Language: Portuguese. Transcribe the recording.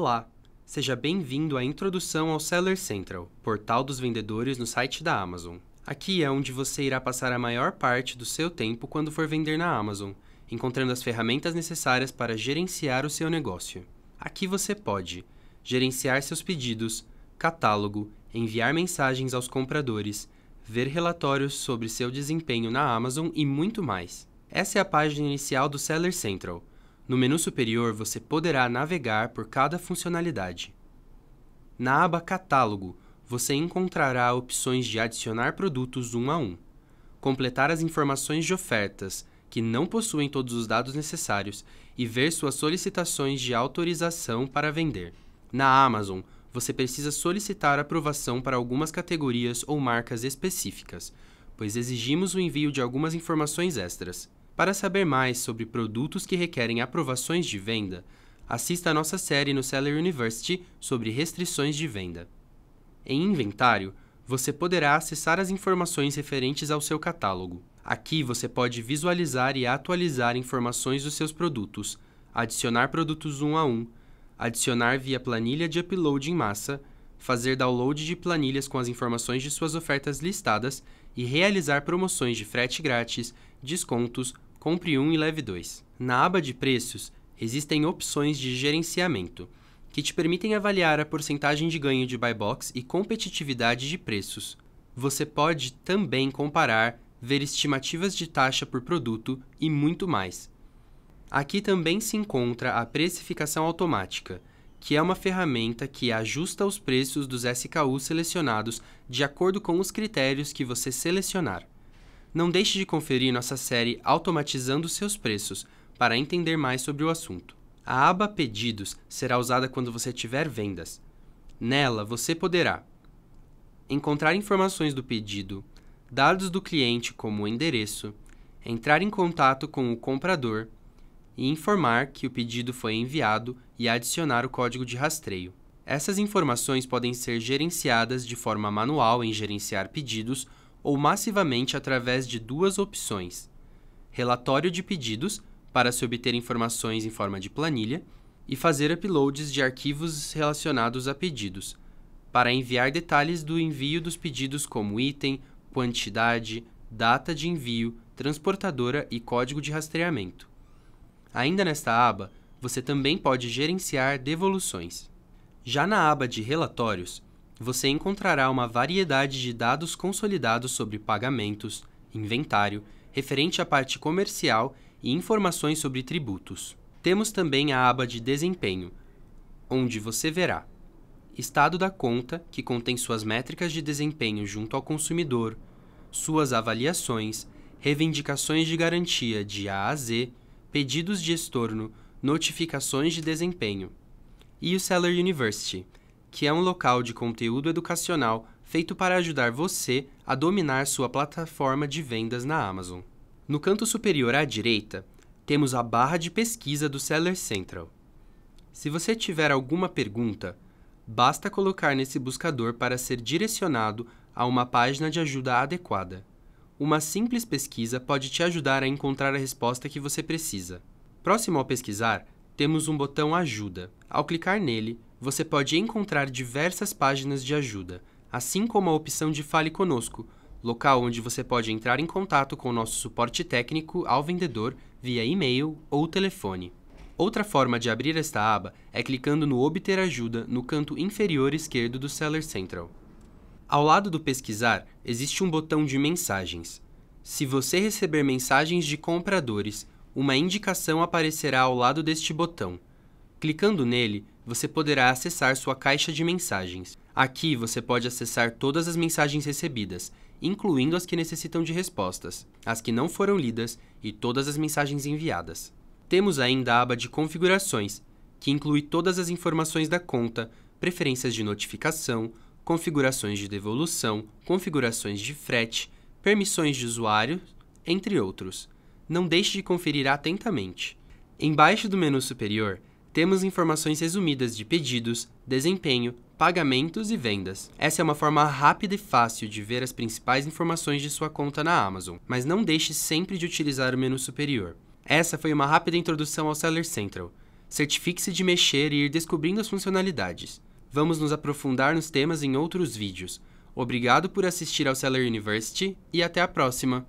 Olá, seja bem-vindo à introdução ao Seller Central, portal dos vendedores no site da Amazon. Aqui é onde você irá passar a maior parte do seu tempo quando for vender na Amazon, encontrando as ferramentas necessárias para gerenciar o seu negócio. Aqui você pode gerenciar seus pedidos, catálogo, enviar mensagens aos compradores, ver relatórios sobre seu desempenho na Amazon e muito mais. Essa é a página inicial do Seller Central. No menu superior, você poderá navegar por cada funcionalidade. Na aba Catálogo, você encontrará opções de adicionar produtos um a um, completar as informações de ofertas, que não possuem todos os dados necessários, e ver suas solicitações de autorização para vender. Na Amazon, você precisa solicitar aprovação para algumas categorias ou marcas específicas, pois exigimos o envio de algumas informações extras. Para saber mais sobre produtos que requerem aprovações de venda, assista a nossa série no Seller University sobre restrições de venda. Em Inventário, você poderá acessar as informações referentes ao seu catálogo. Aqui você pode visualizar e atualizar informações dos seus produtos, adicionar produtos um a um, adicionar via planilha de upload em massa, fazer download de planilhas com as informações de suas ofertas listadas e realizar promoções de frete grátis, descontos, compre um e leve dois. Na aba de preços, existem opções de gerenciamento, que te permitem avaliar a porcentagem de ganho de buy box e competitividade de preços. Você pode também comparar, ver estimativas de taxa por produto e muito mais. Aqui também se encontra a precificação automática, que é uma ferramenta que ajusta os preços dos SKUs selecionados de acordo com os critérios que você selecionar. Não deixe de conferir nossa série Automatizando seus preços para entender mais sobre o assunto. A aba Pedidos será usada quando você tiver vendas. Nela, você poderá encontrar informações do pedido, dados do cliente como o endereço, entrar em contato com o comprador e informar que o pedido foi enviado e adicionar o código de rastreio. Essas informações podem ser gerenciadas de forma manual em Gerenciar Pedidos ou massivamente através de duas opções: relatório de pedidos, para se obter informações em forma de planilha, e fazer uploads de arquivos relacionados a pedidos, para enviar detalhes do envio dos pedidos como item, quantidade, data de envio, transportadora e código de rastreamento. Ainda nesta aba, você também pode gerenciar devoluções. Já na aba de relatórios, você encontrará uma variedade de dados consolidados sobre pagamentos, inventário, referente à parte comercial e informações sobre tributos. Temos também a aba de desempenho, onde você verá estado da conta, que contém suas métricas de desempenho junto ao consumidor, suas avaliações, reivindicações de garantia de A a Z, pedidos de estorno, notificações de desempenho. E o Seller University, que é um local de conteúdo educacional feito para ajudar você a dominar sua plataforma de vendas na Amazon. No canto superior à direita, temos a barra de pesquisa do Seller Central. Se você tiver alguma pergunta, basta colocar nesse buscador para ser direcionado a uma página de ajuda adequada. Uma simples pesquisa pode te ajudar a encontrar a resposta que você precisa. Próximo ao pesquisar, temos um botão Ajuda. Ao clicar nele, você pode encontrar diversas páginas de ajuda, assim como a opção de Fale Conosco, local onde você pode entrar em contato com o nosso suporte técnico ao vendedor via e-mail ou telefone. Outra forma de abrir esta aba é clicando no Obter Ajuda no canto inferior esquerdo do Seller Central. Ao lado do Pesquisar, existe um botão de Mensagens. Se você receber mensagens de compradores, uma indicação aparecerá ao lado deste botão. Clicando nele, você poderá acessar sua caixa de mensagens. Aqui você pode acessar todas as mensagens recebidas, incluindo as que necessitam de respostas, as que não foram lidas e todas as mensagens enviadas. Temos ainda a aba de configurações, que inclui todas as informações da conta, preferências de notificação, configurações de devolução, configurações de frete, permissões de usuário, entre outros. Não deixe de conferir atentamente. Embaixo do menu superior temos informações resumidas de pedidos, desempenho, pagamentos e vendas. Essa é uma forma rápida e fácil de ver as principais informações de sua conta na Amazon, mas não deixe sempre de utilizar o menu superior. Essa foi uma rápida introdução ao Seller Central. Certifique-se de mexer e ir descobrindo as funcionalidades. Vamos nos aprofundar nos temas em outros vídeos. Obrigado por assistir ao Seller University e até a próxima!